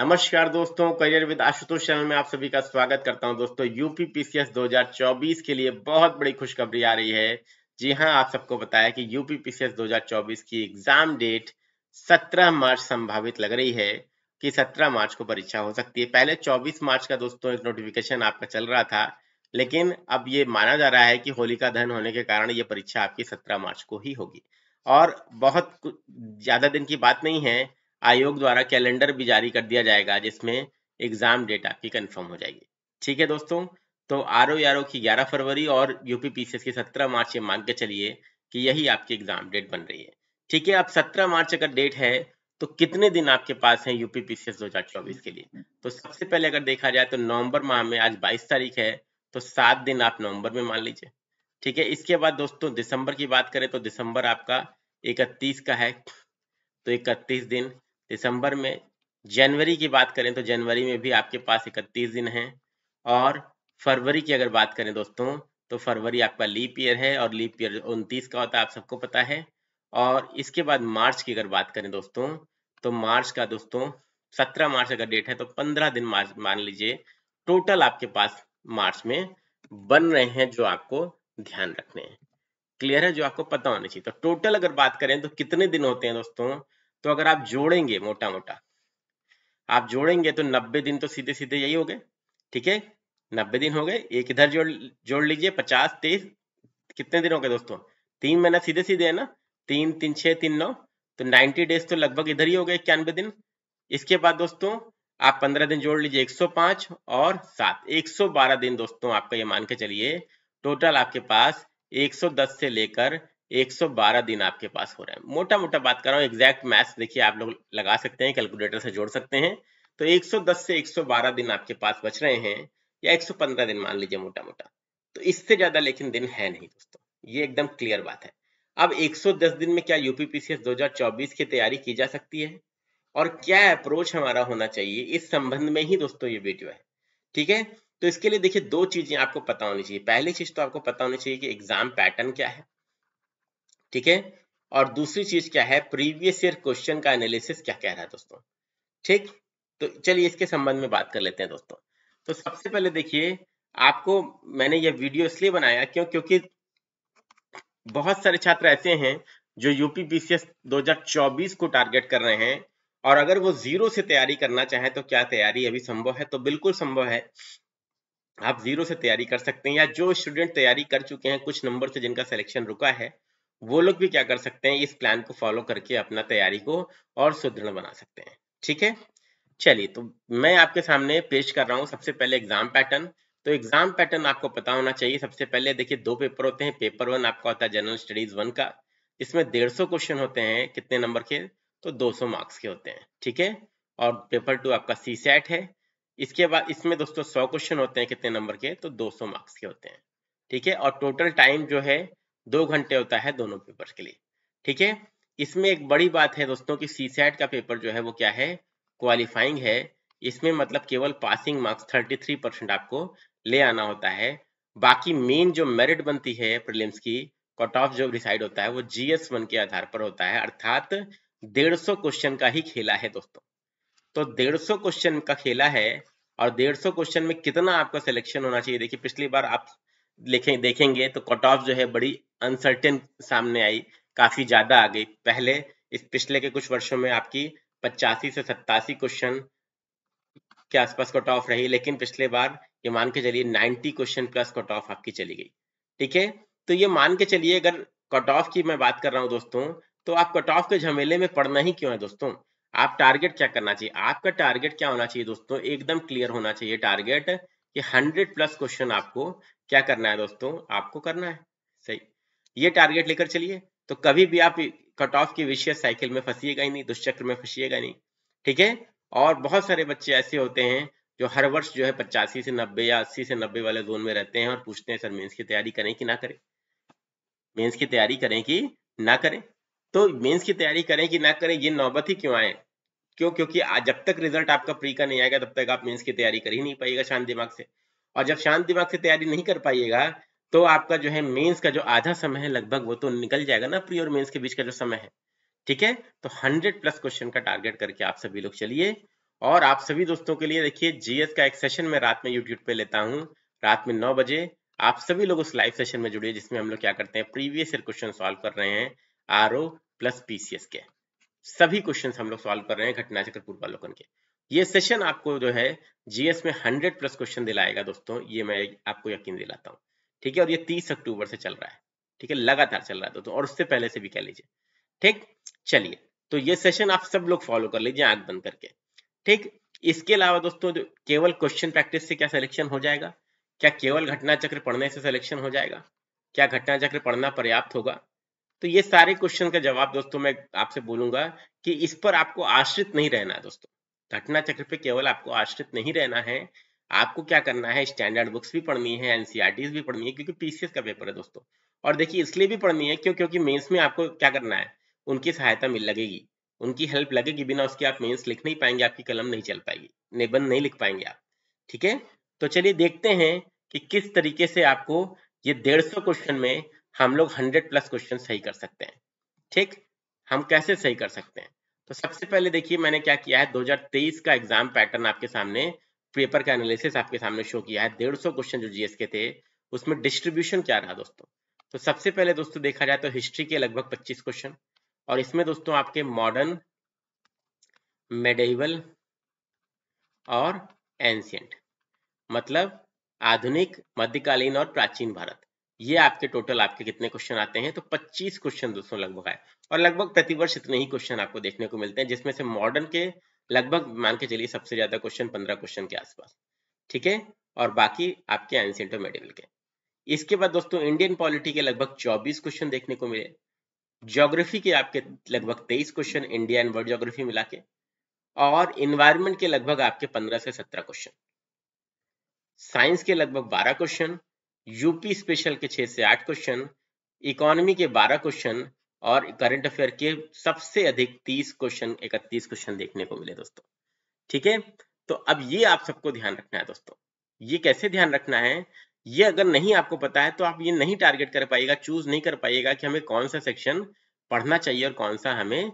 नमस्कार दोस्तों career with Ashutosh channel में आप सभी का स्वागत करता हूं दोस्तों यूपी पीसीएस 2024 के लिए बहुत बड़ी खुशखबरी आ रही है जी हां आप सबको बताया कि यूपी पीसीएस 2024 की एग्जाम डेट 17 मार्च संभावित लग रही है कि 17 मार्च को परीक्षा हो सकती है पहले 24 मार्च का दोस्तों एक नोटिफिकेशन आपका चल रहा था लेकिन अब ये माना जा रहा है कि होलिका दहन होने के कारण ये परीक्षा आपकी सत्रह मार्च को ही होगी और बहुत ज्यादा दिन की बात नहीं है आयोग द्वारा कैलेंडर भी जारी कर दिया जाएगा जिसमें एग्जाम डेट आपकी कंफर्म हो जाएगी ठीक है दोस्तों तो आर ओ आर की 11 फरवरी और यूपी पीसीएस की 17 मार्च ये मान के चलिए कि यही आपकी एग्जाम डेट बन रही है ठीक है अब 17 मार्च अगर डेट है तो कितने दिन आपके पास हैं यूपी पीसीएस 2024 के लिए तो सबसे पहले अगर देखा जाए तो नवंबर माह में आज 22 तारीख है तो सात दिन आप नवंबर में मान लीजिए ठीक है इसके बाद दोस्तों दिसंबर की बात करें तो दिसंबर आपका इकतीस का है तो इकतीस दिन दिसंबर में जनवरी की बात करें तो जनवरी में भी आपके पास इकतीस दिन हैं और फरवरी की अगर बात करें दोस्तों तो फरवरी आपका लीप ईयर है और लीप ईयर उनतीस का होता है आप सबको पता है और इसके बाद मार्च की अगर बात करें दोस्तों तो मार्च का दोस्तों सत्रह मार्च अगर डेट है तो पंद्रह दिन मार्च मान लीजिए टोटल आपके पास मार्च में बन रहे हैं जो आपको ध्यान रखने हैं क्लियर है जो आपको पता होना चाहिए तो टोटल अगर बात करें तो कितने दिन होते हैं दोस्तों तो अगर आप जोड़ेंगे मोटा मोटा आप जोड़ेंगे तो 90 दिन तो सीधे सीधे यही हो गए ठीक है 90 दिन हो गए एक इधर जोड़ जोड़ लीजिए 50 तेईस कितने दिन हो गए दोस्तों तीन महीना सीधे सीधे है ना तीन तीन छह तीन नौ तो 90 डेज तो लगभग इधर ही हो गए इक्यानबे दिन इसके बाद दोस्तों आप 15 दिन जोड़ लीजिए 105 और सात 112 दिन दोस्तों आपका ये मान के चलिए टोटल आपके पास 110 से लेकर 112 दिन आपके पास हो रहा है मोटा मोटा बात कर रहा हूँ एग्जैक्ट मैथ देखिए आप लोग लगा सकते हैं कैलकुलेटर से जोड़ सकते हैं तो 110 से 112 दिन आपके पास बच रहे हैं या 115 दिन मान लीजिए मोटा मोटा तो इससे ज्यादा लेकिन दिन है नहीं दोस्तों ये एकदम क्लियर बात है अब 110 दिन में क्या यूपीपीसीएस 2024 की तैयारी की जा सकती है और क्या अप्रोच हमारा होना चाहिए इस संबंध में ही दोस्तों ये वीडियो है ठीक है तो इसके लिए देखिए दो चीजें आपको पता होनी चाहिए पहली चीज तो आपको पता होनी चाहिए कि एग्जाम पैटर्न क्या है ठीक है और दूसरी चीज क्या है प्रीवियस ईयर क्वेश्चन का एनालिसिस क्या कह रहा है दोस्तों ठीक तो चलिए इसके संबंध में बात कर लेते हैं दोस्तों तो सबसे पहले देखिए आपको मैंने यह वीडियो इसलिए बनाया क्यों क्योंकि बहुत सारे छात्र ऐसे हैं जो यूपी पीसीएस 2024 को टारगेट कर रहे हैं और अगर वो जीरो से तैयारी करना चाहे तो क्या तैयारी अभी संभव है तो बिल्कुल संभव है आप जीरो से तैयारी कर सकते हैं या जो स्टूडेंट तैयारी कर चुके हैं कुछ नंबर से जिनका सिलेक्शन रुका है वो लोग भी क्या कर सकते हैं इस प्लान को फॉलो करके अपना तैयारी को और सुदृढ़ बना सकते हैं ठीक है चलिए तो मैं आपके सामने पेश कर रहा हूँ सबसे पहले एग्जाम पैटर्न तो एग्जाम पैटर्न आपको पता होना चाहिए सबसे पहले देखिए दो पेपर होते हैं पेपर वन आपका होता है जनरल स्टडीज वन का इसमें डेढ़ सौ क्वेश्चन होते हैं कितने नंबर के तो 200 मार्क्स के होते हैं ठीक है और पेपर टू आपका सी सेट है इसके बाद इसमें दोस्तों 100 क्वेश्चन होते हैं कितने नंबर के तो 200 मार्क्स के होते हैं ठीक है और टोटल टाइम जो है दो घंटे होता है दोनों पेपर के लिए ठीक है इसमें एक बड़ी बात है दोस्तों कि सी का पेपर जो है वो क्या है क्वालिफाइंग है इसमें मतलब केवल पासिंग मार्क्स 33 परसेंट आपको ले आना होता है बाकी मेन जो मेरिट बनती है प्रीलिम्स की कट ऑफ जो डिसाइड होता है वो जीएस वन के आधार पर होता है अर्थात 150 क्वेश्चन का ही खेला है दोस्तों तो 150 क्वेश्चन का खेला है और 150 क्वेश्चन में कितना आपका सिलेक्शन होना चाहिए देखिए पिछली बार आप देखेंगे तो कट ऑफ जो है बड़ी अनसर्टेन सामने आई काफी ज्यादा आ गई पहले इस पिछले के कुछ वर्षों में आपकी पचासी से सत्तासी क्वेश्चन के आसपास कट ऑफ रही लेकिन पिछले बार ये मान के चलिए 90 क्वेश्चन प्लस कट ऑफ आपकी चली गई ठीक है तो ये मान के चलिए अगर कट ऑफ की मैं बात कर रहा हूँ दोस्तों तो आप कट ऑफ के झमेले में पढ़ना ही क्यों है दोस्तों आप टारगेट क्या करना चाहिए आपका टारगेट क्या होना चाहिए दोस्तों एकदम क्लियर होना चाहिए टारगेट ये हंड्रेड प्लस क्वेश्चन आपको क्या करना है दोस्तों आपको करना है सही ये टारगेट लेकर चलिए तो कभी भी आप कट ऑफ की विषय साइकिल में फंसीएगा ही नहीं दुष्चक्र में फंसीएगा नहीं ठीक है और बहुत सारे बच्चे ऐसे होते हैं जो हर वर्ष जो है पचासी से नब्बे या अस्सी से नब्बे वाले जोन में रहते हैं और पूछते हैं सर मेंस की तैयारी करें कि ना करें मेंस की तैयारी करें कि ना करें तो मेंस की तैयारी करें कि ना करें ये नौबत ही क्यों आए क्यों क्योंकि जब तक रिजल्ट आपका प्री का नहीं आएगा तब तक आप मेंस की तैयारी कर ही नहीं पाएगा शांत दिमाग से और जब शांत दिमाग से तैयारी नहीं कर पाइएगा तो आपका जो है मेंस का जो आधा समय है लगभग वो तो निकल जाएगा ना प्री और मेंस के बीच का जो समय है ठीक है तो 100 प्लस क्वेश्चन का टारगेट करके आप सभी लोग चलिए और आप सभी दोस्तों के लिए देखिए जीएस का एक सेशन मैं रात में यूट्यूब पे लेता हूँ रात में नौ बजे आप सभी लोग उस लाइव सेशन में जुड़िए जिसमें हम लोग क्या करते हैं प्रीवियस ईयर क्वेश्चन सोल्व कर रहे हैं आर प्लस पीसीएस के सभी क्वेश्चन हम लोग सॉल्व कर रहे हैं घटना चक्र पूर्वालोकन के ये सेशन आपको जो है जीएस में हंड्रेड प्लस क्वेश्चन दिलाएगा दोस्तों ये मैं आपको यकीन दिलाता हूँ ठीक है और ये तीस अक्टूबर से चल रहा है ठीक है लगातार चल रहा है दोस्तों और उससे पहले से भी कह लीजिए ठीक चलिए तो ये सेशन आप सब लोग फॉलो कर लीजिए आग बंद करके ठीक इसके अलावा दोस्तों जो केवल क्वेश्चन प्रैक्टिस से क्या सिलेक्शन हो जाएगा क्या केवल घटना चक्र पढ़ने से सिलेक्शन हो जाएगा क्या घटना चक्र पढ़ना पर्याप्त होगा तो ये सारे क्वेश्चन का जवाब दोस्तों मैं आपसे बोलूंगा कि इस पर आपको आश्रित नहीं रहना है दोस्तों घटना चक्र पे केवल आपको आश्रित नहीं रहना है आपको क्या करना है स्टैंडर्ड बुक्स भी पढ़नी है एनसीआरटीज e भी पढ़नी है क्योंकि पीसीएस का पेपर है दोस्तों और देखिए इसलिए भी पढ़नी है क्यों क्योंकि मेंस में आपको क्या करना है उनकी सहायता मिल लगेगी उनकी हेल्प लगेगी बिना उसके आप मेंस लिख नहीं पाएंगे आपकी कलम नहीं चल पाएगी निबंध नहीं लिख पाएंगे आप ठीक है तो चलिए देखते हैं कि किस तरीके से आपको ये डेढ़ सौ क्वेश्चन में हम लोग 100 प्लस क्वेश्चन सही कर सकते हैं ठीक हम कैसे सही कर सकते हैं तो सबसे पहले देखिए मैंने क्या किया है 2023 का एग्जाम पैटर्न आपके सामने पेपर का एनालिसिस आपके सामने शो किया है डेढ़ सौ क्वेश्चन जो जीएस के थे उसमें डिस्ट्रीब्यूशन क्या रहा दोस्तों तो सबसे पहले दोस्तों देखा जाए तो हिस्ट्री के लगभग पच्चीस क्वेश्चन और इसमें दोस्तों आपके मॉडर्न मेडिवल और एंशियंट मतलब आधुनिक मध्यकालीन और प्राचीन भारत ये आपके टोटल आपके कितने क्वेश्चन आते हैं तो 25 क्वेश्चन दोस्तों लगभग आए और लगभग प्रतिवर्ष इतने ही क्वेश्चन आपको देखने को मिलते हैं जिसमें से मॉडर्न के लगभग मान के चलिए सबसे ज्यादा क्वेश्चन 15 क्वेश्चन के आसपास ठीक है और बाकी आपके एंसेंट और के इसके बाद दोस्तों इंडियन पॉलिटी के लगभग चौबीस क्वेश्चन देखने को मिले ज्योग्राफी के आपके लगभग तेईस question India and world geography मिला के और इन्वायरमेंट के लगभग आपके पंद्रह से सत्रह क्वेश्चन साइंस के लगभग बारह क्वेश्चन यूपी स्पेशल के छह से आठ क्वेश्चन इकोनॉमी के बारह क्वेश्चन और करंट अफेयर के सबसे अधिक तीस क्वेश्चन इकतीस क्वेश्चन देखने को मिले दोस्तों ठीक है तो अब ये आप सबको ध्यान रखना है दोस्तों ये कैसे ध्यान रखना है ये अगर नहीं आपको पता है तो आप ये नहीं टारगेट कर पाएगा चूज नहीं कर पाएगा कि हमें कौन सा सेक्शन पढ़ना चाहिए और कौन सा हमें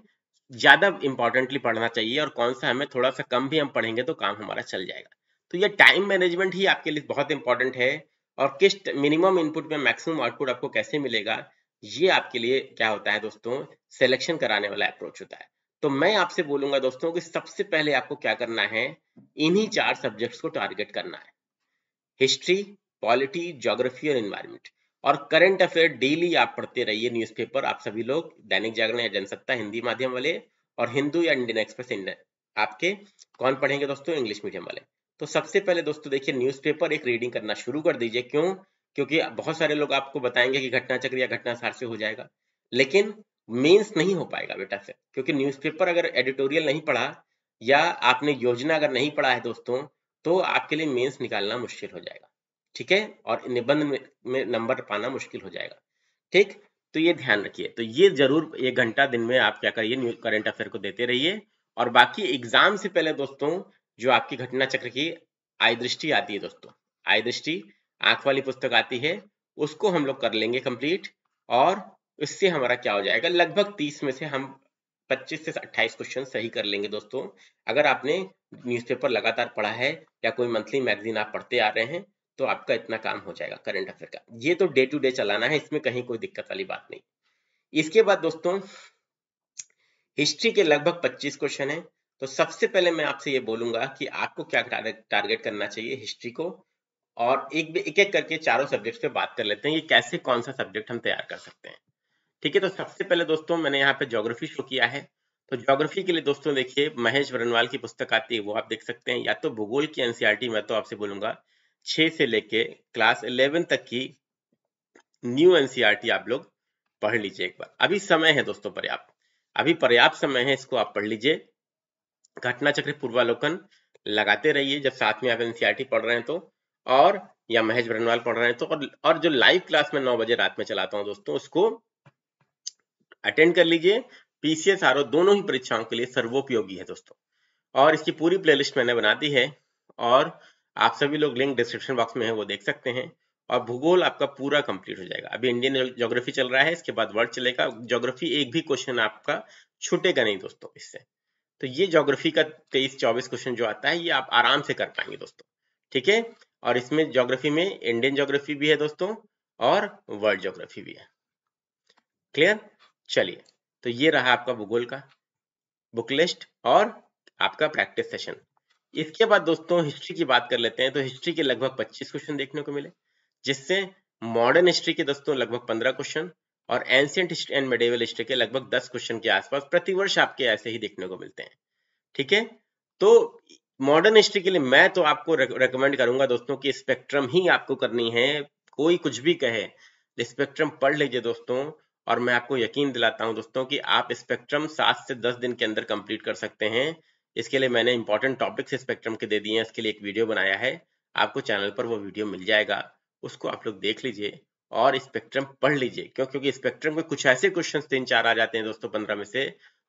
ज्यादा इंपॉर्टेंटली पढ़ना चाहिए और कौन सा हमें थोड़ा सा कम भी हम पढ़ेंगे तो काम हमारा चल जाएगा तो ये टाइम मैनेजमेंट ही आपके लिए बहुत इंपॉर्टेंट है और किस मिनिमम इनपुट में मैक्सिमम आउटपुट आपको कैसे मिलेगा ये आपके लिए क्या होता है दोस्तों सिलेक्शन कराने वाला अप्रोच होता है तो मैं आपसे बोलूंगा दोस्तों कि सबसे पहले आपको क्या करना है इन्हीं चार सब्जेक्ट्स को टारगेट करना है हिस्ट्री पॉलिटी ज्योग्राफी और इन्वायरमेंट और करंट अफेयर डेली आप पढ़ते रहिए न्यूज़पेपर आप सभी लोग दैनिक जागरण या जनसत्ता हिंदी माध्यम वाले और हिंदू या इंडियन एक्सप्रेस इंडियन आपके कौन पढ़ेंगे दोस्तों इंग्लिश मीडियम वाले तो सबसे पहले दोस्तों देखिए न्यूज़पेपर एक रीडिंग करना शुरू कर दीजिए क्यों क्योंकि बहुत सारे लोग आपको बताएंगे कि घटना चक्र या घटनासार से हो जाएगा लेकिन मेंस नहीं हो पाएगा बेटा से क्योंकि न्यूज़पेपर अगर एडिटोरियल नहीं पढ़ा या आपने योजना अगर नहीं पढ़ा है दोस्तों तो आपके लिए मेन्स निकालना मुश्किल हो जाएगा ठीक है और निबंध में, नंबर पाना मुश्किल हो जाएगा ठीक तो ये ध्यान रखिए तो ये जरूर एक घंटा दिन में आप क्या करिए करंट अफेयर को देते रहिए और बाकी एग्जाम से पहले दोस्तों जो आपकी घटना चक्र की आय दृष्टि आती है दोस्तों आय दृष्टि आंख वाली पुस्तक आती है उसको हम लोग कर लेंगे कंप्लीट और इससे हमारा क्या हो जाएगा लगभग तीस में से हम 25 से 28 क्वेश्चन सही कर लेंगे दोस्तों अगर आपने न्यूज़पेपर लगातार पढ़ा है या कोई मंथली मैगजीन आप पढ़ते आ रहे हैं तो आपका इतना काम हो जाएगा करंट अफेयर का ये तो डे टू डे चलाना है इसमें कहीं कोई दिक्कत वाली बात नहीं इसके बाद दोस्तों हिस्ट्री के लगभग 25 क्वेश्चन है तो सबसे पहले मैं आपसे ये बोलूंगा कि आपको क्या टारगेट करना चाहिए हिस्ट्री को और एक एक एक करके चारों सब्जेक्ट पे बात कर लेते हैं कि कैसे कौन सा सब्जेक्ट हम तैयार कर सकते हैं ठीक है तो सबसे पहले दोस्तों मैंने यहाँ पे ज्योग्राफी शो किया है तो ज्योग्राफी के लिए दोस्तों देखिए महेश वरनवाल की पुस्तक आती है वो आप देख सकते हैं या तो भूगोल की एनसीआरटी e मैं तो आपसे बोलूंगा छह से लेके क्लास इलेवन तक की न्यू एनसीआरटी e आप लोग पढ़ लीजिए एक बार अभी समय है दोस्तों पर्याप्त अभी पर्याप्त समय है इसको आप पढ़ लीजिए घटना चक्र पूर्वालोकन लगाते रहिए जब साथ में आप एनसीआरटी e पढ़ रहे हैं तो और या महेश भरनवाल पढ़ रहे हैं तो और, और जो लाइव क्लास में नौ बजे रात में चलाता हूँ दोस्तों उसको अटेंड कर लीजिए पीसीएस आर दोनों ही परीक्षाओं के लिए सर्वोपयोगी है दोस्तों और इसकी पूरी प्लेलिस्ट मैंने बना दी है और आप सभी लोग लिंक डिस्क्रिप्शन बॉक्स में है वो देख सकते हैं और भूगोल आपका पूरा कंप्लीट हो जाएगा अभी इंडियन ज्योग्राफी चल रहा है इसके बाद वर्ल्ड चलेगा ज्योग्राफी एक भी क्वेश्चन आपका छूटेगा नहीं दोस्तों इससे तो ये ज्योग्राफी का तेईस चौबीस क्वेश्चन जो आता है ये आप आराम से कर पाएंगे दोस्तों ठीक है और इसमें ज्योग्राफी में इंडियन ज्योग्राफी भी है दोस्तों और वर्ल्ड ज्योग्राफी भी है क्लियर चलिए तो ये रहा आपका भूगोल का बुक लिस्ट और आपका प्रैक्टिस सेशन इसके बाद दोस्तों हिस्ट्री की बात कर लेते हैं तो हिस्ट्री के लगभग 25 क्वेश्चन देखने को मिले जिससे मॉडर्न हिस्ट्री के दोस्तों लगभग 15 क्वेश्चन और एंशियंट एंड मेडिवल हिस्ट्री के लगभग दस क्वेश्चन के आसपास प्रतिवर्ष आपके ऐसे ही देखने को मिलते हैं ठीक है तो मॉडर्न हिस्ट्री के लिए मैं तो आपको रेकमेंड करूंगा दोस्तों कि स्पेक्ट्रम ही आपको करनी है कोई कुछ भी कहे स्पेक्ट्रम पढ़ लीजिए दोस्तों और मैं आपको यकीन दिलाता हूं दोस्तों कि आप स्पेक्ट्रम सात से दस दिन के अंदर कंप्लीट कर सकते हैं इसके लिए मैंने इंपॉर्टेंट टॉपिक्स स्पेक्ट्रम के दे दिए हैं इसके लिए एक वीडियो बनाया है आपको चैनल पर वो वीडियो मिल जाएगा उसको आप लोग देख लीजिए और स्पेक्ट्रम पढ़ लीजिए क्यों क्योंकि स्पेक्ट्रम के कुछ ऐसे क्वेश्चन तीन चार आ जाते हैं दोस्तों पंद्रह में से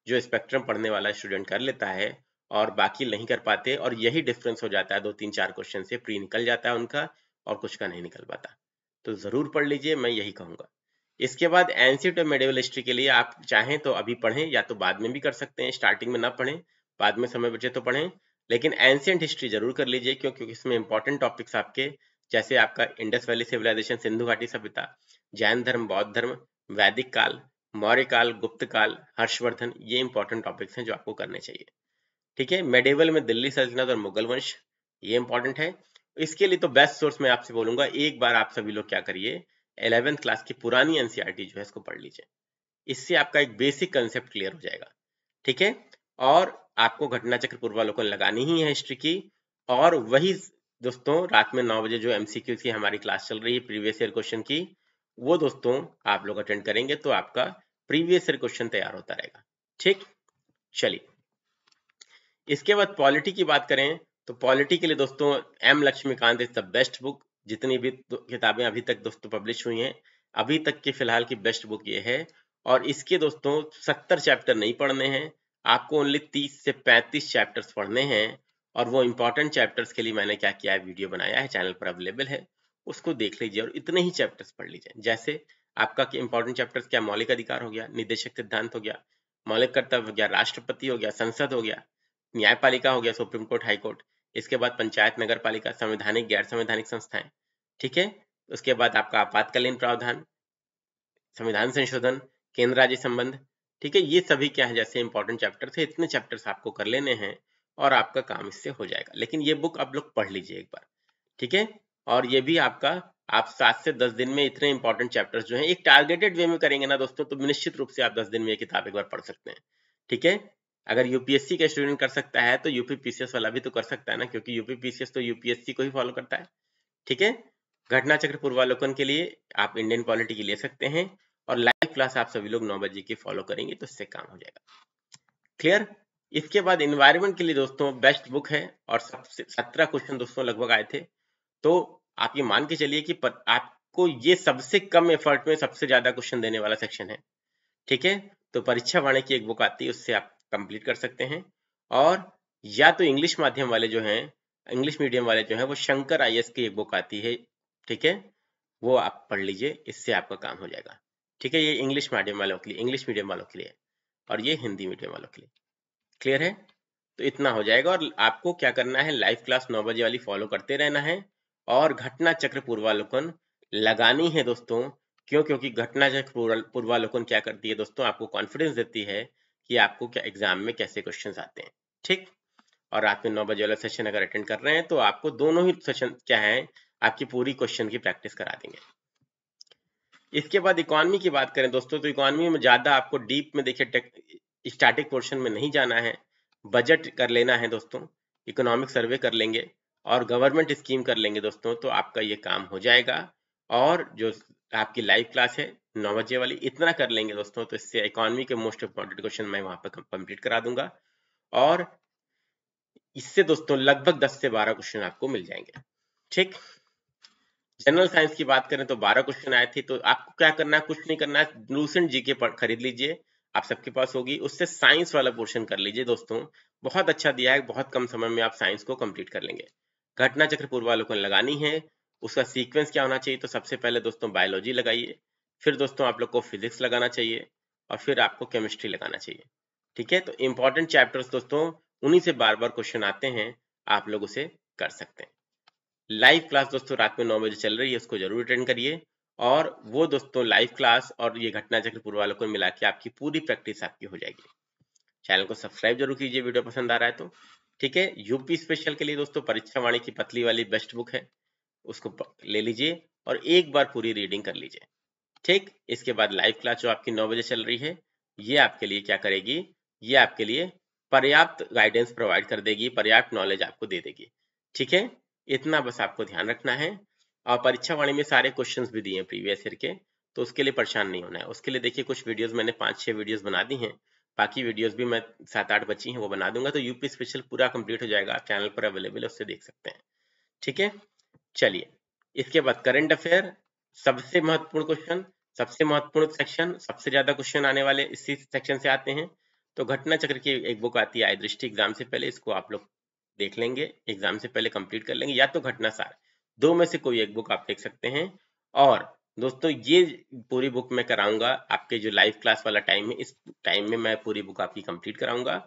जो स्पेक्ट्रम पढ़ने वाला स्टूडेंट कर लेता है और बाकी नहीं कर पाते और यही डिफरेंस हो जाता है दो तीन चार क्वेश्चन से प्री निकल जाता है उनका और कुछ का नहीं निकल पाता तो जरूर पढ़ लीजिए मैं यही कहूंगा इसके बाद एनसीट और मेडिवल हिस्ट्री के लिए आप चाहें तो अभी पढ़ें या तो बाद में भी कर सकते हैं स्टार्टिंग में ना पढ़ें बाद में समय बचे तो पढ़ें लेकिन एंशियंट हिस्ट्री जरूर कर लीजिए क्यों क्योंकि इसमें इंपॉर्टेंट टॉपिक्स आपके जैसे आपका इंडस वैली सिविलाइजेशन सिंधु घाटी सभ्यता जैन धर्म बौद्ध धर्म वैदिक काल मौर्य काल गुप्त काल हर्षवर्धन ये इंपॉर्टेंट टॉपिक्स हैं जो आपको करने चाहिए ठीक है मेडिवल में दिल्ली सल्तनत और मुगल वंश ये इंपॉर्टेंट है इसके लिए तो बेस्ट सोर्स मैं आपसे बोलूंगा एक बार आप सभी लोग क्या करिए एलेवेंथ क्लास की पुरानी एनसीआरटी e जो है इसको पढ़ लीजिए इससे आपका एक बेसिक कंसेप्ट क्लियर हो जाएगा ठीक है और आपको घटना चक्र पूर्वालोकन लगानी ही है हिस्ट्री की और वही दोस्तों रात में नौ बजे जो एमसीक्यू की हमारी क्लास चल रही है प्रीवियस ईयर क्वेश्चन की वो दोस्तों आप लोग अटेंड करेंगे तो आपका प्रीवियस ईयर क्वेश्चन तैयार होता रहेगा ठीक चलिए इसके बाद पॉलिटी की बात करें तो पॉलिटी के लिए दोस्तों M Laxmikanth is the best book जितनी भी किताबें अभी तक दोस्तों पब्लिश हुई हैं अभी तक की फिलहाल की बेस्ट बुक ये है और इसके दोस्तों सत्तर चैप्टर नहीं पढ़ने हैं आपको ओनली तीस से पैंतीस चैप्टर्स पढ़ने हैं और वो इंपॉर्टेंट चैप्टर्स के लिए मैंने क्या किया है वीडियो बनाया है चैनल पर अवेलेबल है उसको देख लीजिए और इतने ही चैप्टर्स पढ़ लीजिए जैसे आपका इंपॉर्टेंट चैप्टर्स क्या मौलिक अधिकार हो गया निदेशक सिद्धांत हो गया मौलिक कर्तव्य हो गया राष्ट्रपति हो गया संसद हो गया न्यायपालिका हो गया सुप्रीम कोर्ट हाईकोर्ट इसके बाद पंचायत नगर पालिका संवैधानिक गैर संवैधानिक संस्थाएं ठीक है उसके बाद आपका आपातकालीन प्रावधान संविधान संशोधन केंद्र राज्य संबंध ठीक है ये सभी क्या है जैसे इंपॉर्टेंट चैप्टर है इतने चैप्टर्स आपको कर लेने हैं और आपका काम इससे हो जाएगा लेकिन ये बुक आप लोग पढ़ लीजिए एक बार ठीक है और ये भी आपका आप सात से दस दिन में इतने इंपॉर्टेंट चैप्टर्स जो हैं एक टारगेटेड वे में करेंगे ना दोस्तों तो निश्चित रूप से आप दस दिन में ये किताब एक बार पढ़ सकते हैं ठीक है अगर यूपीएससी का स्टूडेंट कर सकता है तो यूपीपीसीएस वाला भी तो कर सकता है ना क्योंकि यूपीपीसीएस तो यूपीएससी को ही फॉलो करता है ठीक है घटना चक्र पूर्वालोकन के लिए आप इंडियन पॉलिटी की ले सकते हैं और लाइव क्लास आप सभी लोग नौ बजे की फॉलो करेंगे तो इससे काम हो जाएगा क्लियर इसके बाद इन्वायरमेंट के लिए दोस्तों बेस्ट बुक है और सबसे सत्रह क्वेश्चन दोस्तों लगभग आए थे तो आप ये मान के चलिए कि पर, आपको ये सबसे कम एफर्ट में सबसे ज्यादा क्वेश्चन देने वाला सेक्शन है ठीक है तो परीक्षा वाणी की एक बुक आती है उससे आप कंप्लीट कर सकते हैं और या तो इंग्लिश माध्यम वाले जो हैं इंग्लिश मीडियम वाले जो हैं वो शंकर आई की एक बुक आती है ठीक है वो आप पढ़ लीजिए इससे आपका काम हो जाएगा ठीक है ये इंग्लिश माध्यम वालों के लिए इंग्लिश मीडियम वालों के लिए और ये हिंदी मीडियम वालों के लिए क्लियर है तो इतना हो जाएगा और आपको क्या करना है लाइव क्लास नौ बजे वाली फॉलो करते रहना है और घटना चक्र पूर्वालोकन लगानी है दोस्तों क्यों क्योंकि घटना चक्र पूर्वालोकन क्या करती है दोस्तों आपको कॉन्फिडेंस देती है कि आपको क्या एग्जाम में कैसे क्वेश्चन आते हैं ठीक और रात में नौ बजे वाला सेशन अगर अटेंड कर रहे हैं तो आपको दोनों ही सेशन क्या है आपकी पूरी क्वेश्चन की प्रैक्टिस करा देंगे इसके बाद इकोनॉमी की बात करें दोस्तों तो इकोनॉमी में ज्यादा आपको डीप में देखिए स्टैटिक पोर्शन में नहीं जाना है बजट कर लेना है दोस्तों इकोनॉमिक सर्वे कर लेंगे और गवर्नमेंट स्कीम कर लेंगे दोस्तों तो आपका ये काम हो जाएगा और जो आपकी लाइव क्लास है नौ बजे वाली इतना कर लेंगे दोस्तों तो इससे इकोनॉमी के मोस्ट इम्पोर्टेंट क्वेश्चन मैं वहां पर कंप्लीट करा दूंगा और इससे दोस्तों लगभग दस से बारह क्वेश्चन आपको मिल जाएंगे ठीक जनरल साइंस की बात करें तो बारह क्वेश्चन आए थे तो आपको क्या करना है कुछ नहीं करना है लूसेंट जीके खरीद लीजिए आप सबके पास होगी उससे साइंस वाला पोर्शन कर लीजिए दोस्तों बहुत अच्छा दिया है बहुत कम समय में आप साइंस को कंप्लीट कर लेंगे घटना चक्र पूर्वालोकन लगानी है उसका सीक्वेंस क्या होना चाहिए तो सबसे पहले दोस्तों बायोलॉजी लगाइए फिर दोस्तों आप लोग को फिजिक्स लगाना चाहिए और फिर आपको केमिस्ट्री लगाना चाहिए ठीक है तो इंपॉर्टेंट चैप्टर्स दोस्तों उन्हीं से बार बार क्वेश्चन आते हैं आप लोग उसे कर सकते हैं लाइव क्लास दोस्तों रात में नौ बजे चल रही है उसको जरूर अटेंड करिए और वो दोस्तों लाइव क्लास और ये घटना चक्र वालों को मिला के आपकी पूरी प्रैक्टिस आपकी हो जाएगी चैनल को सब्सक्राइब जरूर कीजिए वीडियो पसंद आ रहा है तो ठीक है यूपी स्पेशल के लिए दोस्तों परीक्षा वाणी की पतली वाली बेस्ट बुक है उसको ले लीजिए और एक बार पूरी रीडिंग कर लीजिए ठीक इसके बाद लाइव क्लास जो आपकी नौ बजे चल रही है ये आपके लिए क्या करेगी ये आपके लिए पर्याप्त गाइडेंस प्रोवाइड कर देगी पर्याप्त नॉलेज आपको दे देगी ठीक है इतना बस आपको ध्यान रखना है और परीक्षा वाणी में सारे क्वेश्चंस भी दिए हैं प्रीवियस ईयर के तो उसके लिए परेशान नहीं होना है उसके लिए देखिए कुछ वीडियोस मैंने पांच छह वीडियोस बना दी हैं बाकी वीडियोस भी मैं सात आठ बची हैं वो बना दूंगा तो यूपी स्पेशल पूरा कंप्लीट हो जाएगा आप चैनल पर अवेलेबल है उससे देख सकते हैं ठीक है चलिए इसके बाद करंट अफेयर सबसे महत्वपूर्ण क्वेश्चन सबसे महत्वपूर्ण सेक्शन सबसे ज्यादा क्वेश्चन आने वाले इसी सेक्शन से आते हैं तो घटना चक्र की एक बुक आती है आई दृष्टि एग्जाम से पहले इसको आप लोग देख लेंगे एग्जाम से पहले कंप्लीट कर लेंगे या तो घटना सार दो में से कोई एक बुक आप देख सकते हैं और दोस्तों ये पूरी बुक मैं कराऊंगा आपके जो लाइव क्लास वाला टाइम है इस टाइम में मैं पूरी बुक आपकी कंप्लीट कराऊंगा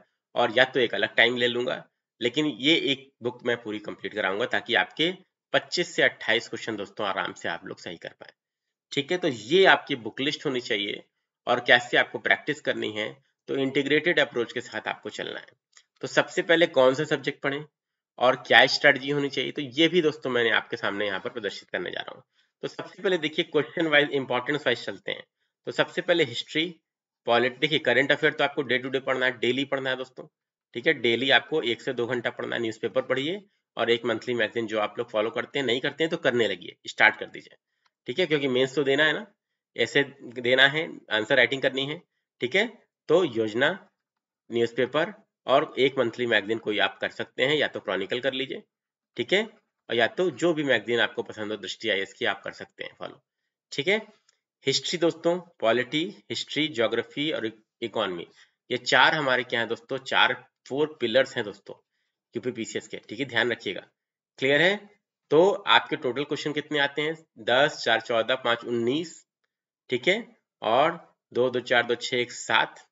और या तो एक अलग टाइम ले लूंगा लेकिन ये एक बुक मैं पूरी कंप्लीट कराऊंगा ताकि आपके 25 से 28 क्वेश्चन दोस्तों आराम से आप लोग सही कर पाए ठीक है तो ये आपकी बुक लिस्ट होनी चाहिए और कैसे आपको प्रैक्टिस करनी है तो इंटीग्रेटेड अप्रोच के साथ आपको चलना है तो सबसे पहले कौन सा सब्जेक्ट पढ़े और क्या स्ट्रेटजी होनी चाहिए तो ये भी दोस्तों मैंने आपके सामने यहाँ पर प्रदर्शित करने जा रहा हूँ तो सबसे पहले देखिए क्वेश्चन वाइज इंपॉर्टेंस वाइज चलते हैं तो सबसे पहले हिस्ट्री पॉलिटिक्स देखिए करंट अफेयर तो आपको डे टू डे पढ़ना है डेली पढ़ना है दोस्तों ठीक है डेली आपको एक से दो घंटा पढ़ना है न्यूज पढ़िए और एक मंथली मैगजीन जो आप लोग फॉलो करते हैं नहीं करते हैं तो करने लगिए स्टार्ट कर दीजिए ठीक है क्योंकि मेन्स तो देना है ना ऐसे देना है आंसर राइटिंग करनी है ठीक है तो योजना न्यूज़पेपर और एक मंथली मैगजीन कोई आप कर सकते हैं या तो क्रॉनिकल कर लीजिए ठीक है और या तो जो भी मैगजीन आपको पसंद हो दृष्टि आई की आप कर सकते हैं फॉलो ठीक है हिस्ट्री दोस्तों पॉलिटी हिस्ट्री ज्योग्राफी और इकोनॉमी e-, ये चार हमारे क्या है दोस्तों चार फोर पिलर्स हैं दोस्तों यूपीपीसीएस के ठीक है ध्यान रखिएगा क्लियर है तो आपके टोटल क्वेश्चन कितने आते हैं दस चार चौदह पाँच उन्नीस ठीक है और दो दो चार दो छः एक सात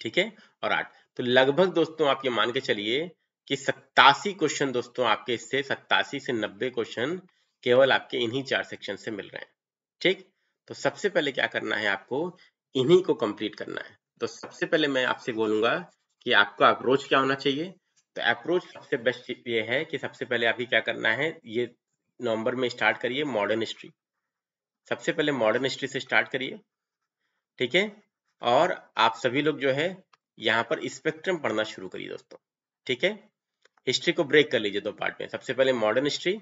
ठीक है और आठ तो लगभग दोस्तों आप ये मान के चलिए कि सत्तासी क्वेश्चन दोस्तों आपके इससे सत्तासी से नब्बे क्वेश्चन केवल आपके इन्हीं चार सेक्शन से मिल रहे हैं ठीक तो सबसे पहले क्या करना है आपको इन्हीं को कंप्लीट करना है तो सबसे पहले मैं आपसे बोलूंगा कि आपको अप्रोच क्या होना चाहिए तो अप्रोच सबसे बेस्ट ये है कि सबसे पहले आप क्या करना है ये नवंबर में स्टार्ट करिए मॉडर्न हिस्ट्री सबसे पहले मॉडर्न हिस्ट्री से स्टार्ट करिए ठीक है और आप सभी लोग जो है यहाँ पर स्पेक्ट्रम पढ़ना शुरू करिए दोस्तों ठीक है हिस्ट्री को ब्रेक कर लीजिए दो पार्ट में सबसे पहले मॉडर्न हिस्ट्री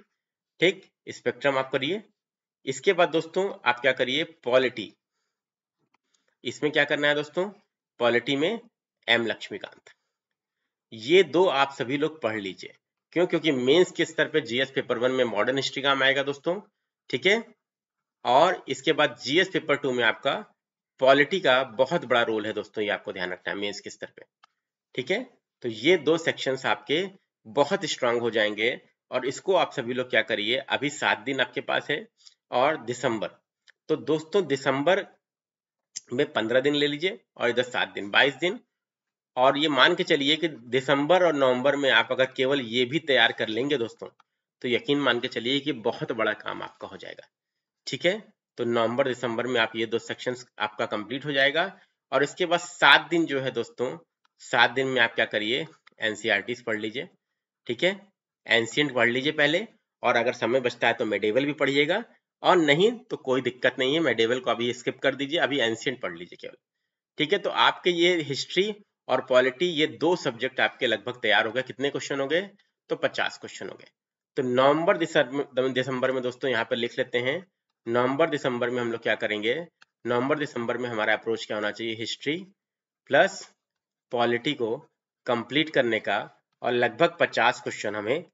ठीक स्पेक्ट्रम आप करिए इसके बाद दोस्तों आप क्या करिए पॉलिटी इसमें क्या करना है दोस्तों पॉलिटी में एम लक्ष्मीकांत ये दो आप सभी लोग पढ़ लीजिए क्यों क्योंकि मेंस के स्तर पे जीएस पेपर वन में मॉडर्न हिस्ट्री काम आएगा दोस्तों ठीक है और इसके बाद जीएस पेपर टू में आपका पॉलिटी का बहुत बड़ा रोल है दोस्तों ये आपको ध्यान रखना है मेन्स के स्तर पे ठीक है तो ये दो सेक्शंस आपके बहुत स्ट्रांग हो जाएंगे और इसको आप सभी लोग क्या करिए अभी सात दिन आपके पास है और दिसंबर तो दोस्तों दिसंबर में पंद्रह दिन ले लीजिए और इधर सात दिन बाईस दिन और ये मान के चलिए कि दिसंबर और नवंबर में आप अगर केवल ये भी तैयार कर लेंगे दोस्तों तो यकीन मान के चलिए कि बहुत बड़ा काम आपका हो जाएगा ठीक है तो नवंबर दिसंबर में आप ये दो सेक्शंस आपका कंप्लीट हो जाएगा और इसके बाद सात दिन जो है दोस्तों सात दिन में आप क्या करिए एनसीआरटी e पढ़ लीजिए ठीक है एंशियंट पढ़ लीजिए पहले और अगर समय बचता है तो मेडेवल भी पढ़िएगा और नहीं तो कोई दिक्कत नहीं है मेडेवल को अभी स्किप कर दीजिए अभी एंशियंट पढ़ लीजिए केवल ठीक है तो आपके ये हिस्ट्री और पॉलिटी ये दो सब्जेक्ट आपके लगभग तैयार हो गए कितने क्वेश्चन हो गए तो पचास क्वेश्चन हो गए तो नवंबर दिसंबर में दोस्तों यहाँ पर लिख लेते हैं नवंबर दिसंबर में हम लोग क्या करेंगे नवंबर दिसंबर में हमारा अप्रोच क्या होना चाहिए हिस्ट्री प्लस पॉलिटी को कंप्लीट करने का और लगभग 50 क्वेश्चन हमें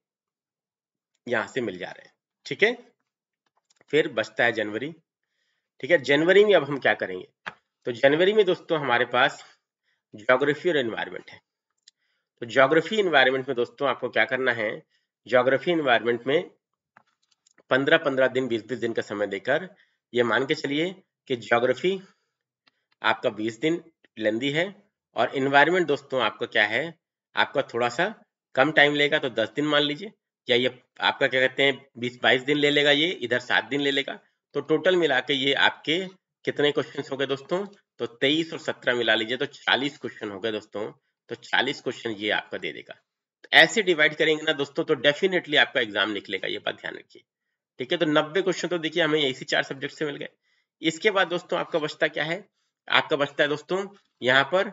यहां से मिल जा रहे हैं ठीक है फिर बचता है जनवरी ठीक है जनवरी में अब हम क्या करेंगे तो जनवरी में दोस्तों हमारे पास जोग्राफी और एनवायरमेंट है तो ज्योग्राफी एनवायरमेंट में दोस्तों आपको क्या करना है ज्योग्राफी एनवायरमेंट में पंद्रह पंद्रह दिन बीस बीस दिन का समय देकर ये मान के चलिए कि ज्योग्राफी आपका बीस दिन लेंदी है और इन्वायरमेंट दोस्तों आपका क्या है आपका थोड़ा सा कम टाइम लेगा तो दस दिन मान लीजिए या ये आपका क्या कहते हैं बीस बाईस दिन ले लेगा ये इधर सात दिन ले लेगा तो टोटल मिला के ये आपके कितने क्वेश्चन हो गए दोस्तों तो तेईस और सत्रह मिला लीजिए तो चालीस क्वेश्चन हो गए दोस्तों तो चालीस क्वेश्चन ये आपका दे देगा तो ऐसे डिवाइड करेंगे ना दोस्तों तो डेफिनेटली आपका एग्जाम निकलेगा ये बात ध्यान रखिए ठीक है तो नब्बे क्वेश्चन तो देखिए हमें इसी चार सब्जेक्ट से मिल गए इसके बाद दोस्तों आपका बचता क्या है आपका बचता है दोस्तों यहाँ पर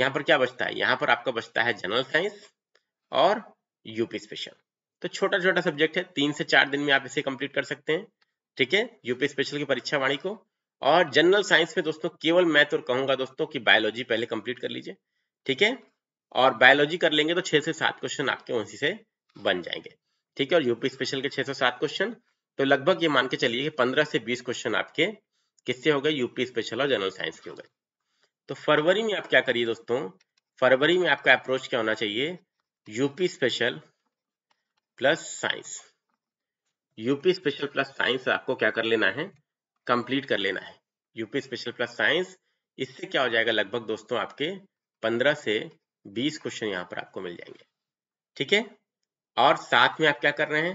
यहाँ पर क्या बचता है यहाँ पर आपका बचता है जनरल साइंस और यूपी स्पेशल तो छोटा छोटा सब्जेक्ट है तीन से चार दिन में आप इसे कंप्लीट कर सकते हैं ठीक है यूपी स्पेशल की परीक्षा वाणी को और जनरल साइंस में दोस्तों केवल मैथ और कहूंगा दोस्तों कि बायोलॉजी पहले कंप्लीट कर लीजिए ठीक है और बायोलॉजी कर लेंगे तो छह से सात क्वेश्चन आपके उसी से बन जाएंगे ठीक है और यूपी स्पेशल के 607 क्वेश्चन तो लगभग ये मान के चलिए कि 15 से 20 क्वेश्चन आपके किससे हो गए यूपी स्पेशल और जनरल साइंस के हो गए तो फरवरी में आप क्या करिए दोस्तों फरवरी में आपका अप्रोच क्या होना चाहिए UP special plus science UP special plus science आपको क्या कर लेना है कंप्लीट कर लेना है यूपी स्पेशल प्लस साइंस इससे क्या हो जाएगा लगभग दोस्तों आपके 15 से 20 क्वेश्चन यहां पर आपको मिल जाएंगे ठीक है और साथ में आप क्या कर रहे हैं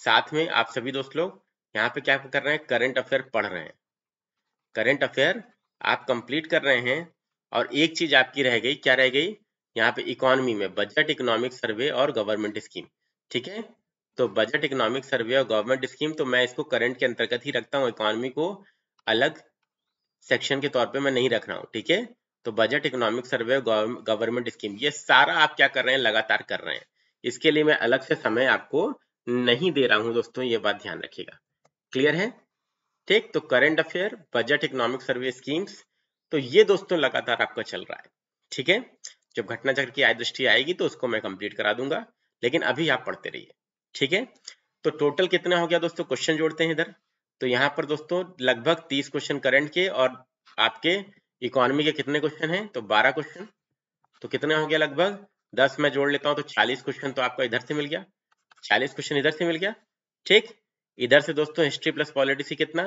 साथ में आप सभी दोस्त लोग यहाँ पे क्या कर रहे हैं करंट अफेयर पढ़ रहे हैं करंट अफेयर आप कंप्लीट कर रहे हैं और एक चीज आपकी रह गई क्या रह गई यहाँ पे इकोनॉमी में बजट इकोनॉमिक सर्वे और गवर्नमेंट स्कीम ठीक है तो बजट इकोनॉमिक सर्वे और गवर्नमेंट स्कीम तो मैं इसको करंट के अंतर्गत ही रखता हूँ इकोनॉमी को अलग सेक्शन के तौर पे मैं नहीं रख रहा हूँ ठीक है तो बजट इकोनॉमिक सर्वे और गवर्नमेंट स्कीम ये सारा आप क्या कर रहे हैं लगातार कर रहे हैं इसके लिए मैं अलग से समय आपको नहीं दे रहा हूं दोस्तों ये बात ध्यान रखिएगा क्लियर है ठीक तो current affair budget economic survey schemes तो ये दोस्तों लगातार आपका चल रहा है ठीक है जब घटना चक्र की आय दृष्टि आएगी तो उसको मैं कंप्लीट करा दूंगा लेकिन अभी आप पढ़ते रहिए ठीक है तो टोटल कितना हो गया दोस्तों क्वेश्चन जोड़ते हैं इधर तो यहाँ पर दोस्तों लगभग तीस क्वेश्चन करंट के और आपके इकोनॉमी के कितने क्वेश्चन हैं तो बारह क्वेश्चन तो कितना हो गया लगभग दस में जोड़ लेता हूं तो चालीस क्वेश्चन तो आपको इधर से मिल गया चालीस क्वेश्चन इधर से मिल गया ठीक इधर से दोस्तों हिस्ट्री प्लस पॉलिटिक्स से कितना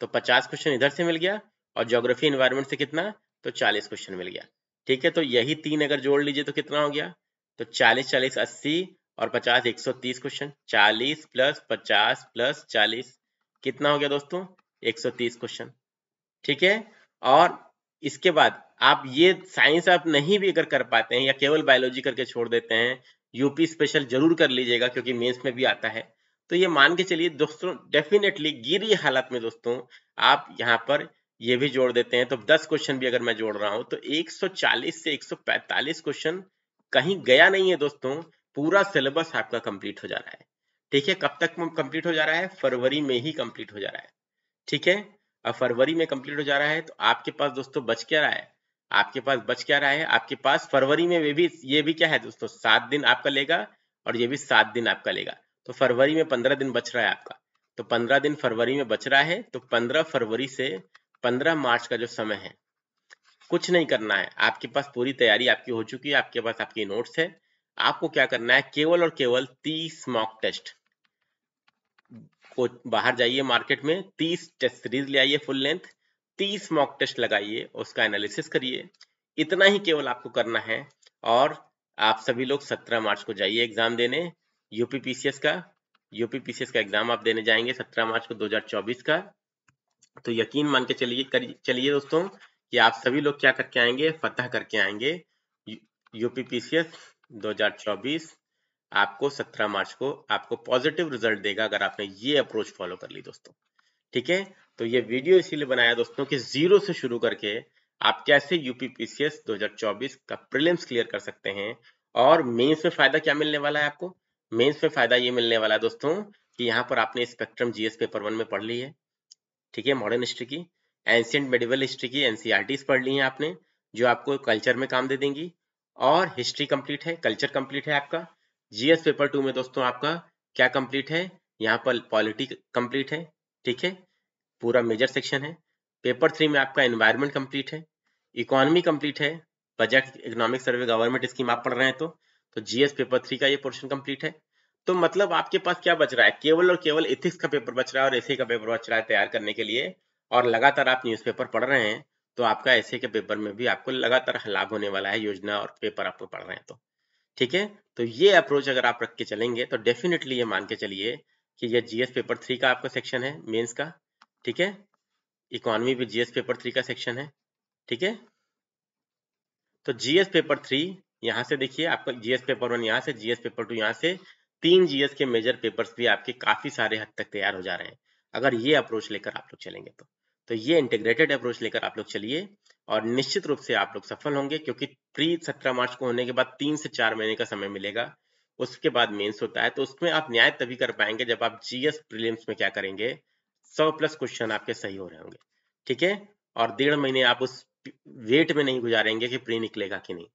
तो पचास क्वेश्चन इधर से मिल गया और ज्योग्राफी इन्वायरमेंट से कितना तो चालीस क्वेश्चन मिल गया ठीक है तो यही तीन अगर जोड़ लीजिए तो कितना हो गया तो चालीस चालीस अस्सी और पचास एक सौ तीस क्वेश्चन चालीस प्लस पचास प्लस चालीस कितना हो गया दोस्तों एक सौ तीस क्वेश्चन ठीक है और इसके बाद आप ये साइंस आप नहीं भी अगर कर पाते हैं या केवल बायोलॉजी करके छोड़ देते हैं यूपी स्पेशल जरूर कर लीजिएगा क्योंकि मेंस में भी आता है तो ये मान के चलिए दोस्तों डेफिनेटली गिरी हालत में दोस्तों आप यहाँ पर ये भी जोड़ देते हैं तो 10 क्वेश्चन भी अगर मैं जोड़ रहा हूँ तो 140 से 145 क्वेश्चन कहीं गया नहीं है दोस्तों पूरा सिलेबस आपका कंप्लीट हो जा रहा है ठीक है कब तक कंप्लीट हो जा रहा है फरवरी में ही कंप्लीट हो जा रहा है ठीक है फरवरी में कंप्लीट हो जा रहा है तो आपके पास दोस्तों बच क्या रहा है आपके पास बच क्या रहा है आपके पास फरवरी में वे भी ये भी क्या है दोस्तों सात दिन आपका लेगा और ये भी सात दिन आपका लेगा तो फरवरी में पंद्रह दिन बच रहा है आपका तो पंद्रह दिन फरवरी में बच रहा है तो पंद्रह फरवरी से पंद्रह मार्च का जो समय है कुछ नहीं करना है आपके पास पूरी तैयारी आपकी हो चुकी है आपके पास आपकी नोट्स है आपको क्या करना है केवल और केवल तीस मॉक टेस्ट को बाहर जाइए मार्केट में तीस टेस्ट सीरीज ले आइए फुल लेंथ 30 मॉक टेस्ट लगाइए उसका एनालिसिस करिए इतना ही केवल आपको करना है और आप सभी लोग 17 मार्च को जाइए एग्जाम देने यूपीपीसीएस का यूपीपीसीएस का एग्जाम आप देने जाएंगे 17 मार्च को 2024 का तो यकीन मान के चलिए चलिए दोस्तों कि आप सभी लोग क्या करके आएंगे फतेह करके आएंगे यूपीपीसीएस चौबीस आपको 17 मार्च को आपको पॉजिटिव रिजल्ट देगा अगर आपने ये अप्रोच फॉलो कर ली दोस्तों ठीक है तो ये वीडियो इसीलिए बनाया दोस्तों कि जीरो से शुरू करके आप कैसे यूपीपीसीएस 2024 का प्रीलिम्स क्लियर कर सकते हैं और मेंस में फायदा क्या मिलने वाला है आपको मेंस में फायदा ये मिलने वाला है दोस्तों कि यहाँ पर आपने स्पेक्ट्रम जीएस पेपर वन में पढ़ ली है ठीक है मॉडर्न हिस्ट्री की एंशियंट मेडिवल हिस्ट्री की एनसीआर e पढ़ ली है आपने जो आपको कल्चर में काम दे देंगी और हिस्ट्री कंप्लीट है कल्चर कंप्लीट है आपका जीएस पेपर टू में दोस्तों आपका क्या कंप्लीट है यहाँ पर पॉलिटी कंप्लीट है ठीक है पूरा मेजर सेक्शन है पेपर थ्री में आपका एनवायरमेंट कंप्लीट है इकोनॉमी कंप्लीट है budget economic survey government scheme आप पढ़ रहे हैं तो तो जीएस पेपर थ्री का ये पोर्शन कंप्लीट है तो मतलब आपके पास क्या बच रहा है केवल और केवल इथिक्स का पेपर बच रहा है और एसे का पेपर बच रहा है तैयार करने के लिए और लगातार आप न्यूज़पेपर पढ़ रहे हैं तो आपका ऐसे के पेपर में भी आपको लगातार लाभ होने वाला है योजना और पेपर आपको पढ़ रहे हैं तो ठीक है तो ये अप्रोच अगर आप रख के चलेंगे तो डेफिनेटली ये मान के चलिए कि ये जीएस पेपर थ्री का आपका सेक्शन है मेंस का ठीक है इकोनॉमी भी जीएस पेपर थ्री का सेक्शन है ठीक है तो जीएस पेपर थ्री यहां से देखिए आपका जीएस पेपर वन यहाँ से जीएस पेपर टू यहां से तीन जीएस के मेजर पेपर भी आपके काफी सारे हद तक तैयार हो जा रहे हैं अगर ये अप्रोच लेकर आप लोग चलेंगे तो तो ये इंटीग्रेटेड अप्रोच लेकर आप लोग चलिए और निश्चित रूप से आप लोग सफल होंगे क्योंकि प्री सत्रह मार्च को होने के बाद तीन से चार महीने का समय मिलेगा उसके बाद मेंस होता है तो उसमें आप न्याय तभी कर पाएंगे जब आप जीएस प्रीलिम्स में क्या करेंगे सौ प्लस क्वेश्चन आपके सही हो रहे होंगे ठीक है और डेढ़ महीने आप उस वेट में नहीं गुजारेंगे कि प्री निकलेगा कि नहीं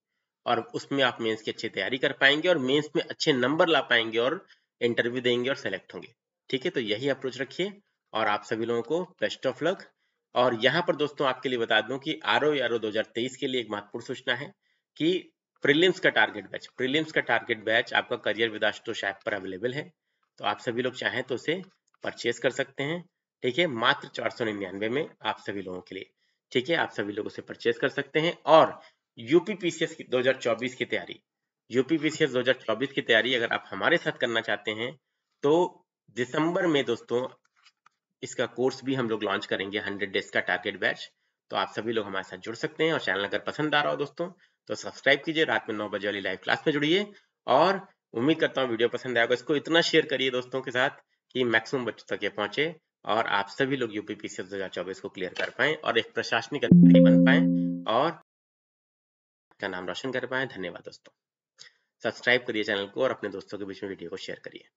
और उसमें आप मेंस की अच्छी तैयारी कर पाएंगे और मेंस में अच्छे नंबर ला पाएंगे और इंटरव्यू देंगे और सेलेक्ट होंगे ठीक है तो यही अप्रोच रखिए और आप सभी लोगों को बेस्ट ऑफ लक और यहाँ पर दोस्तों आपके लिए बता दूं कि आर ओ आर ओ के लिए एक महत्वपूर्ण सूचना है कि प्रीलिम्स का टारगेट बैच प्रीलिम्स का टारगेट बैच आपका करियर विदाशतोष ऐप पर अवेलेबल है तो आप सभी लोग चाहें तो उसे परचेज कर सकते हैं ठीक है मात्र चार सौ निन्यानवे में आप सभी लोगों के लिए ठीक है आप सभी लोग उसे परचेज कर सकते हैं और यूपीपीसीएस 2024 की तैयारी यूपीपीसीएस 2024 की तैयारी अगर आप हमारे साथ करना चाहते हैं तो दिसंबर में दोस्तों इसका कोर्स भी हम लोग लॉन्च करेंगे 100 डेज का टारगेट बैच तो आप सभी लोग हमारे साथ जुड़ सकते हैं और चैनल अगर पसंद आ रहा हो दोस्तों तो सब्सक्राइब कीजिए रात में नौ बजे वाली लाइव क्लास में जुड़िए और उम्मीद करता हूँ वीडियो पसंद आएगा इसको इतना शेयर करिए दोस्तों के साथ कि मैक्सिमम बच्चों तक ये पहुंचे और आप सभी लोग यूपीपीसी दो हजार चौबीस को क्लियर कर पाए और एक प्रशासनिक अधिकारी बन पाए और का नाम रोशन कर पाए धन्यवाद दोस्तों सब्सक्राइब करिए चैनल को और अपने दोस्तों के बीच में वीडियो को शेयर करिए